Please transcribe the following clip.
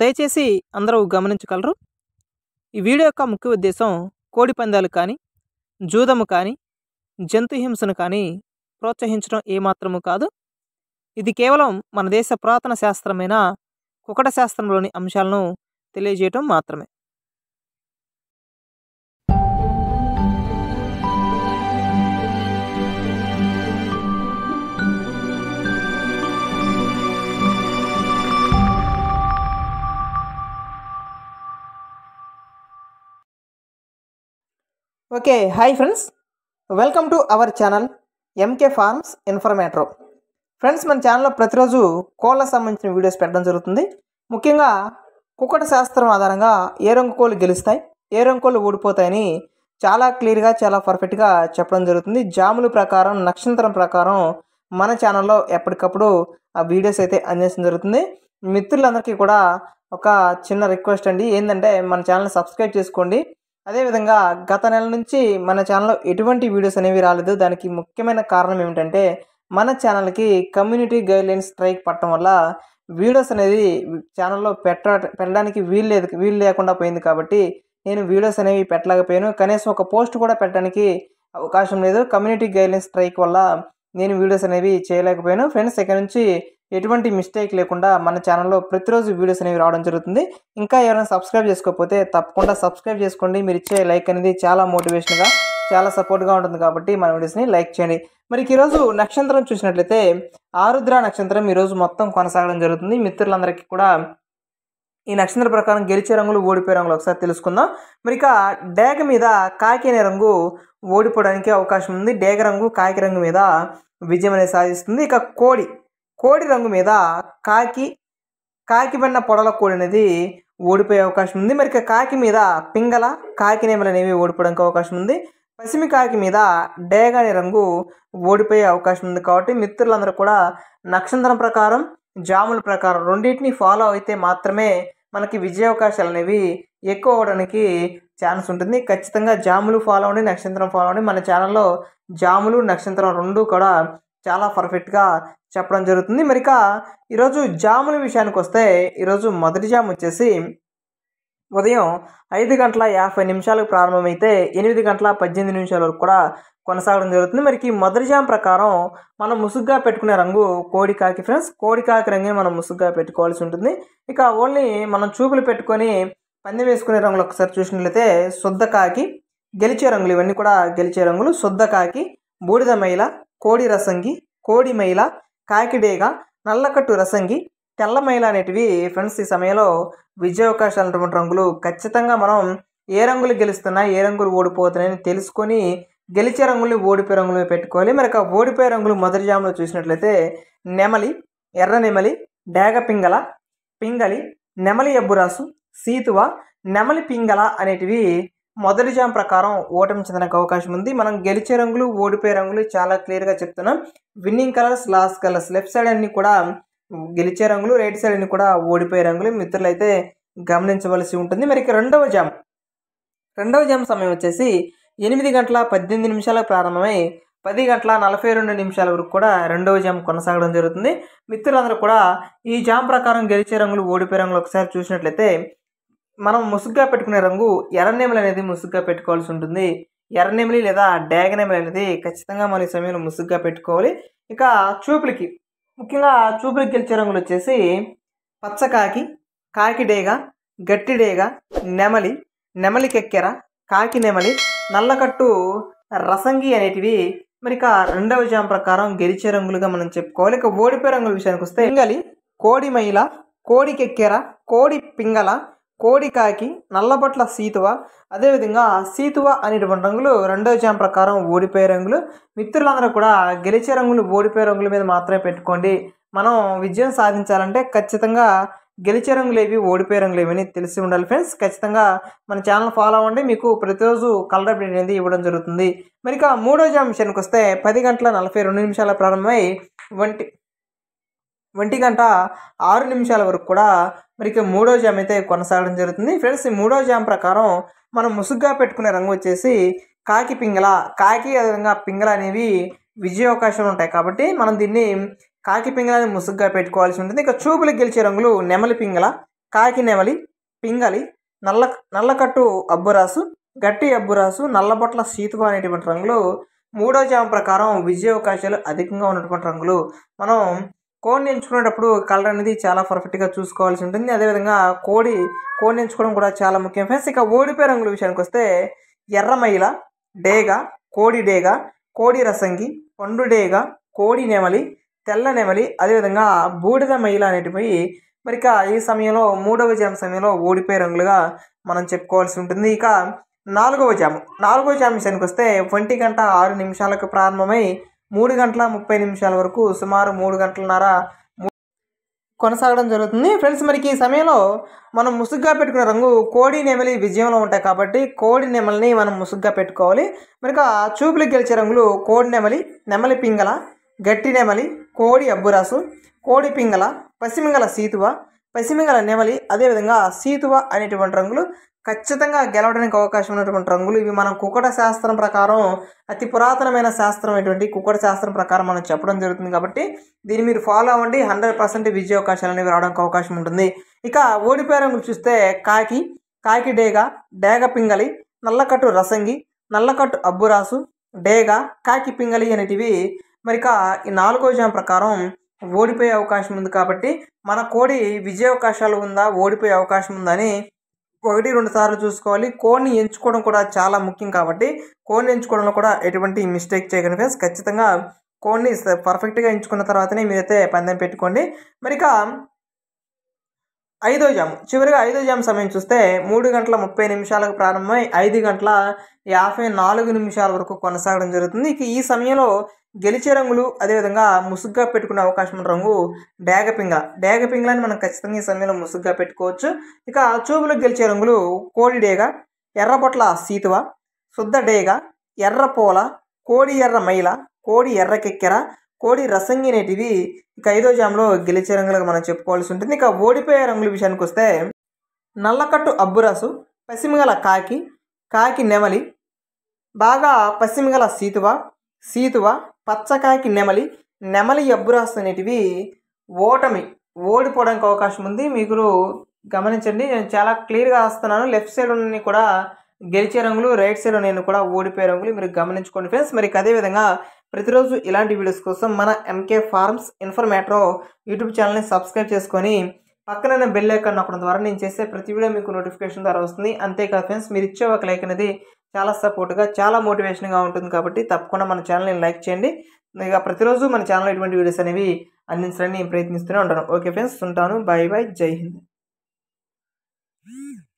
దయచేసి అందరూ గమనించగలరు ఈ వీడియో యొక్క ముఖ్య ఉద్దేశం కోడి పందాలు కానీ జూదము కానీ జంతు హింసను కానీ ప్రోత్సహించడం ఏమాత్రము కాదు ఇది కేవలం మన దేశ పురాతన శాస్త్రమైన కుకట శాస్త్రంలోని అంశాలను తెలియజేయటం మాత్రమే okay hi friends welcome to our channel MK farms informator friends మన ఛానల్లో ప్రతిరోజు కోళ్ళకు సంబంధించిన వీడియోస్ పెట్టడం జరుగుతుంది ముఖ్యంగా కుక్కట శాస్త్రం ఆధారంగా ఏ రంగు కోళ్ళు గెలుస్తాయి ఏ రంగు కోళ్ళు ఊడిపోతాయని చాలా క్లియర్గా చాలా పర్ఫెక్ట్గా చెప్పడం జరుగుతుంది జాముల ప్రకారం నక్షత్రం ప్రకారం మన ఛానల్లో ఎప్పటికప్పుడు ఆ వీడియోస్ అయితే అందించడం జరుగుతుంది మిత్రులందరికీ కూడా ఒక చిన్న రిక్వెస్ట్ అండి ఏంటంటే మన ఛానల్ సబ్స్క్రైబ్ చేసుకోండి అదేవిధంగా గత నెల నుంచి మన ఛానల్లో ఎటువంటి వీడియోస్ అనేవి రాలేదు దానికి ముఖ్యమైన కారణం ఏమిటంటే మన ఛానల్కి కమ్యూనిటీ గైడ్లైన్స్ స్ట్రైక్ పట్టడం వల్ల వీడియోస్ అనేది ఛానల్లో పెట్ట పెట్టడానికి వీలు లేదు వీలు లేకుండా పోయింది కాబట్టి నేను వీడియోస్ అనేవి పెట్టలేకపోయాను కనీసం ఒక పోస్ట్ కూడా పెట్టడానికి అవకాశం లేదు కమ్యూనిటీ గైడ్లైన్స్ స్ట్రైక్ వల్ల నేను వీడియోస్ అనేవి చేయలేకపోయాను ఫ్రెండ్స్ ఇక్కడ నుంచి ఎటువంటి మిస్టేక్ లేకుండా మన ఛానల్లో ప్రతిరోజు వీడియోస్ అనేవి రావడం జరుగుతుంది ఇంకా ఎవరైనా సబ్స్క్రైబ్ చేసుకోకపోతే తప్పకుండా సబ్స్క్రైబ్ చేసుకోండి మీరు ఇచ్చే లైక్ అనేది చాలా మోటివేషన్గా చాలా సపోర్ట్గా ఉంటుంది కాబట్టి మన వీడియోస్ని లైక్ చేయండి మరి ఈరోజు నక్షత్రం చూసినట్లయితే ఆరుద్ర నక్షత్రం ఈరోజు మొత్తం కొనసాగడం జరుగుతుంది మిత్రులందరికీ కూడా ఈ నక్షత్ర ప్రకారం గెలిచే రంగులు ఓడిపోయే రంగులు ఒకసారి తెలుసుకుందాం మరి ఇక డేగ మీద కాకి అనే రంగు ఓడిపోవడానికి అవకాశం ఉంది డేగ రంగు కాకి రంగు మీద విజయం అనేది సాధిస్తుంది ఇక కోడి కోడి రంగు మీద కాకి కాకి బన్న పొడల కోడి అనేది ఓడిపోయే అవకాశం ఉంది మరి కాకి మీద పింగల కాకి నేమలు అనేవి ఓడిపోవడానికి అవకాశం ఉంది పసిమి కాకి మీద డేగాని రంగు ఓడిపోయే అవకాశం ఉంది కాబట్టి మిత్రులందరూ కూడా నక్షత్రం ప్రకారం జాముల ప్రకారం రెండింటిని ఫాలో అయితే మాత్రమే మనకి విజయ అవకాశాలు అనేవి ఎక్కువ అవడానికి ఛాన్స్ ఉంటుంది ఖచ్చితంగా జాములు ఫాలో అవ్వండి నక్షత్రం ఫాలో అవ్వండి మన ఛానల్లో జాములు నక్షత్రం రెండు కూడా చాలా పర్ఫెక్ట్గా చెప్పడం జరుగుతుంది మరిక ఈరోజు జాముల విషయానికి వస్తే ఈరోజు మొదటి జాము వచ్చేసి ఉదయం ఐదు గంటల యాభై నిమిషాలకు ప్రారంభమైతే ఎనిమిది గంటల పద్దెనిమిది నిమిషాల వరకు కూడా కొనసాగడం జరుగుతుంది మరికి మొదటి జామ్ ప్రకారం మనం ముసుగ్గా పెట్టుకునే రంగు కోడికాకి ఫ్రెండ్స్ కోడికాకి రంగుని మనం ముసుగ్గా పెట్టుకోవాల్సి ఉంటుంది ఇక ఓన్లీ మనం చూపులు పెట్టుకొని పందెం వేసుకునే రంగులు ఒకసారి చూసినట్లయితే శుద్ధ కాకి గెలిచే రంగులు ఇవన్నీ కూడా గెలిచే రంగులు శుద్ధ కాకి బూడిద మైల కోడి రసంగి కోడి మైల కాకిడేగ నల్లకట్టు రసంగి తెల్లమైల అనేటివి ఫ్రెండ్స్ ఈ సమయంలో విజయావకాశాలు ఉన్నటువంటి రంగులు ఖచ్చితంగా మనం ఏ రంగులు గెలుస్తున్నా ఏ రంగులు ఓడిపోతున్నాయని తెలుసుకొని గెలిచే రంగులు ఓడిపోయే రంగులు పెట్టుకోవాలి మరి ఆ ఓడిపోయే రంగులు మొదటి జాములో చూసినట్లయితే నెమలి ఎర్ర నెమలి డేగ పింగళ పింగళి నెమలి ఎబ్బురాసు సీతువ నెమలి పింగళ అనేటివి మొదటి జామ్ ప్రకారం ఓటమి చెందడానికి అవకాశం ఉంది మనం గెలిచే రంగులు ఓడిపోయే రంగులు చాలా క్లియర్గా చెప్తున్నాం winning colours loss colours left side అన్ని కూడా గెలిచే రంగులు రైట్ సైడ్ అన్ని కూడా ఓడిపోయే రంగులు మిత్రులు అయితే గమనించవలసి ఉంటుంది మరి రెండవ జామ్ రెండవ జామ్ సమయం వచ్చేసి ఎనిమిది గంటల పద్దెనిమిది నిమిషాలకు ప్రారంభమై పది గంటల నలభై రెండు నిమిషాల వరకు కూడా రెండవ జామ్ కొనసాగడం జరుగుతుంది మిత్రులందరూ కూడా ఈ జామ్ ప్రకారం గెలిచే రంగులు ఓడిపోయే రంగులు ఒకసారి చూసినట్లయితే మనం ముసుగ్గా పెట్టుకునే రంగు ఎర్రనేమిలి అనేది ముసుగ్గా పెట్టుకోవాల్సి ఉంటుంది ఎర్రనేమిలి లేదా డయాగనేమిలి అనేది ఖచ్చితంగా మనం ఈ సమయంలో ముసుగ్గా పెట్టుకోవాలి ఇక చూపులకి ముఖ్యంగా చూపులకి గెలిచే రంగులు వచ్చేసి పచ్చకాకి కాకి డేగ గట్టి డేగ నెమలి నెమలి కెక్కెర కాకి నెమలి నల్లకట్టు రసంగి అనేటివి మరి ఇక రెండవ జాం ప్రకారం గెలిచే రంగులుగా మనం చెప్పుకోవాలి ఇక ఓడిపోయే రంగుల విషయానికి వస్తే పింగలి కోడి మహిళ కోడి కెక్కెర కోడి పింగళ కోడికాకి నల్లబట్ల సీతువ అదేవిధంగా సీతువ అనేటువంటి రంగులు రెండో జామ్ ప్రకారం ఓడిపోయే రంగులు మిత్రులందరూ కూడా గెలిచే రంగులు ఓడిపోయే రంగుల మీద మాత్రమే పెట్టుకోండి మనం విజయం సాధించాలంటే ఖచ్చితంగా గెలిచే రంగులు ఏవి ఓడిపోయే రంగులు అని తెలిసి ఉండాలి ఫ్రెండ్స్ ఖచ్చితంగా మన ఛానల్ ఫాలో అవ్వండి మీకు ప్రతిరోజు కలర్ అప్డేట్ అనేది ఇవ్వడం జరుగుతుంది మరి మూడో జామ్ విషయానికి వస్తే పది గంటల నలభై రెండు నిమిషాల ప్రారంభమై వంటి ఒంటి గంట ఆరు నిమిషాల వరకు కూడా మరి ఇక మూడో జామ్ అయితే కొనసాగడం జరుగుతుంది ఫ్రెండ్స్ ఈ మూడో జామ్ ప్రకారం మనం ముసుగ్గా పెట్టుకునే రంగు వచ్చేసి కాకి పింగళ కాకి అదేవిధంగా పింగళ అనేవి విజయ అవకాశాలు ఉంటాయి కాబట్టి మనం దీన్ని కాకి పింగళని ముసుగ్గా పెట్టుకోవాల్సి ఉంటుంది ఇంకా చూపులకు గెలిచే రంగులు నెమలి పింగళ కాకి నెమలి పింగళి నల్ల నల్లకట్టు అబ్బురాసు గట్టి అబ్బురాసు నల్లబొట్ల సీతువ అనేటువంటి రంగులు మూడో జామ ప్రకారం విజయ అవకాశాలు అధికంగా ఉన్నటువంటి రంగులు మనం కోడిని ఎంచుకునేటప్పుడు కలర్ అనేది చాలా పర్ఫెక్ట్గా చూసుకోవాల్సి ఉంటుంది అదేవిధంగా కోడి కోడిని ఎంచుకోవడం కూడా చాలా ముఖ్యం ఫ్రెండ్స్ ఇక ఓడిపోయే రంగుల విషయానికి వస్తే ఎర్రమైల డేగా కోడి డేగా కోడి రసంగి పండు డేగా కోడి నెమలి తెల్ల నెమలి అదేవిధంగా బూడిద మహిళ అనేటివి మరి ఇక ఈ సమయంలో మూడవ జామ సమయంలో ఓడిపోయే రంగులుగా మనం చెప్పుకోవాల్సి ఉంటుంది ఇక నాలుగవ జాము నాలుగవ జాము విషయానికి వస్తే ఒంటి గంట ఆరు నిమిషాలకు ప్రారంభమై మూడు గంటల ముప్పై నిమిషాల వరకు సుమారు మూడు గంటలన్నర కొనసాగడం జరుగుతుంది ఫ్రెండ్స్ మరికి ఈ సమయంలో మనం ముసుగ్గా పెట్టుకున్న రంగు కోడి నెమలి విజయంలో ఉంటాయి కాబట్టి కోడి నెమలిని మనం ముసుగ్గా పెట్టుకోవాలి మరి చూపులు గెలిచే రంగులు కోడి నెమలి నెమలి పింగల గట్టి నెమలి కోడి అబ్బురాసు కోడి పింగల పసిమింగల సీతువ పసిమిగల నెమలి అదేవిధంగా సీతువ అనేటువంటి రంగులు ఖచ్చితంగా గెలవడానికి అవకాశం ఉన్నటువంటి రంగులు ఇవి మనం కుకట శాస్త్రం ప్రకారం అతి పురాతనమైన శాస్త్రం అయినటువంటి కుక్కట శాస్త్రం ప్రకారం మనం చెప్పడం జరుగుతుంది కాబట్టి దీన్ని మీరు ఫాలో అవ్వండి హండ్రెడ్ పర్సెంట్ విజయ అవకాశాలు అనేవి రావడానికి అవకాశం ఉంటుంది ఇక ఓడిపోయే రంగులు చూస్తే కాకి కాకి డేగ డేగ పింగళి నల్లకట్టు రసంగి నల్లకట్టు అబ్బురాసు డేగ కాకి పింగళి అనేటివి మరిక ఈ నాలుగో జాం ప్రకారం ఓడిపోయే అవకాశం ఉంది కాబట్టి మన కోడి విజయ అవకాశాలు ఉందా ఓడిపోయే అవకాశం ఉందని ఒకటి రెండు సార్లు చూసుకోవాలి కోడ్ని ఎంచుకోవడం కూడా చాలా ముఖ్యం కాబట్టి కోడ్ని ఎంచుకోవడంలో కూడా ఎటువంటి మిస్టేక్ చేయకండి ఫ్రెండ్స్ ఖచ్చితంగా కోడ్ని పర్ఫెక్ట్గా ఎంచుకున్న తర్వాతనే మీరైతే పందెం పెట్టుకోండి మరి ఇక ఐదో జామ్ చివరిగా ఐదో జామ్ సమయం చూస్తే మూడు గంటల ముప్పై నిమిషాలకు ప్రారంభమై ఐదు గంటల యాభై నాలుగు నిమిషాల వరకు కొనసాగడం జరుగుతుంది ఇక ఈ సమయంలో గెలిచే రంగులు అదేవిధంగా ముసుగ్గా పెట్టుకునే అవకాశం ఉన్న రంగు డేగపింగ డేగపింగలని మనం ఖచ్చితంగా ఈ సమయంలో ముసుగ్గా పెట్టుకోవచ్చు ఇక చూపులకు గెలిచే రంగులు కోడి డేగ ఎర్రబొట్ల సీతువ శుద్ధ డేగ ఎర్ర పోల కోడి ఎర్ర మైల కోడి ఎర్ర కెక్కెర కోడి రసంగి అనేటివి ఇక ఐదో జామ్లో గెలిచే రంగులుగా మనం చెప్పుకోవాల్సి ఉంటుంది ఇక ఓడిపోయే రంగుల విషయానికి వస్తే నల్లకట్టు అబ్బురాసు పశ్చిమగల కాకి కాకి నెమలి బాగా పశ్చిమగల సీతువ సీతువ పచ్చకాయకి నెమలి నెమలి అబ్బురాస్తు అనేటివి ఓటమి ఓడిపోవడానికి అవకాశం ఉంది మీరు గమనించండి నేను చాలా క్లియర్గా వస్తున్నాను లెఫ్ట్ సైడ్ ఉన్న కూడా గెలిచే రంగులు రైట్ సైడ్ నేను కూడా ఓడిపోయే రంగులు మీరు గమనించుకోండి ఫ్రెండ్స్ మరి అదేవిధంగా ప్రతిరోజు ఇలాంటి వీడియోస్ కోసం మన ఎంకే ఫార్మ్స్ ఇన్ఫర్మేటరో యూట్యూబ్ ఛానల్ని సబ్స్క్రైబ్ చేసుకొని పక్కన బెల్ ఐకాన్ నొక్కడం ద్వారా నేను చేసే ప్రతి వీడియో మీకు నోటిఫికేషన్ ద్వారా వస్తుంది అంతేకాదు ఫ్రెండ్స్ మీరు ఇచ్చే ఒక లైక్ అనేది చాలా సపోర్ట్గా చాలా మోటివేషన్గా ఉంటుంది కాబట్టి తప్పకుండా మన ఛానల్ని లైక్ చేయండి ఇక ప్రతిరోజు మన ఛానల్ ఇటువంటి వీడియోస్ అనేవి అందించడానికి ప్రయత్నిస్తూనే ఉంటాను ఓకే ఫ్రెండ్స్ ఉంటాను బాయ్ బాయ్ జై హింద్